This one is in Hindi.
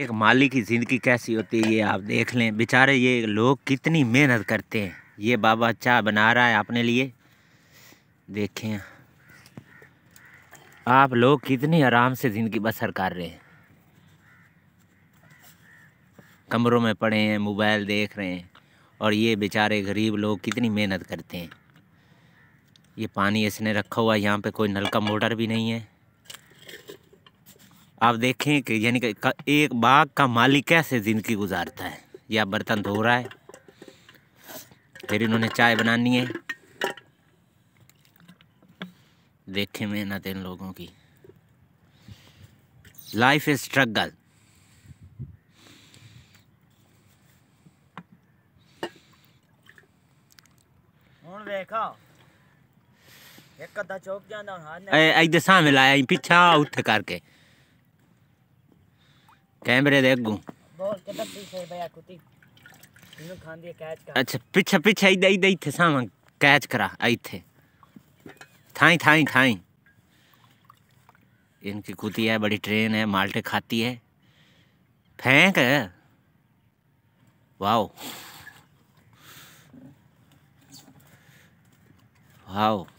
एक माली की ज़िंदगी कैसी होती है ये आप देख लें बेचारे ये लोग कितनी मेहनत करते हैं ये बाबा चाय बना रहा है अपने लिए देखें आप लोग कितनी आराम से ज़िंदगी बसर कर रहे हैं कमरों में पड़े हैं मोबाइल देख रहे हैं और ये बेचारे गरीब लोग कितनी मेहनत करते हैं ये पानी इसने रखा हुआ है यहाँ पे कोई नल का मोटर भी नहीं है आप देखें कि यानी कि एक बाग का मालिक कैसे ज़िंदगी गुजारता है या बर्तन धो रहा है फिर इन्होंने चाय बनानी है देखें मेहनत इन लोगों की लाइफ इज स्ट्रगल देखा एक कदा चौक जाना हाथ नहीं ऐ ऐ दसा मिलाया पीछा उठ करके कैमरे देख गू अच्छा पीछे पीछे इधर इधर थे सामने कैच करा आई थे थाई थाई थाई इनकी कुती है बड़ी ट्रेन है माल्टे खाती है फेंक है वाओ वाओ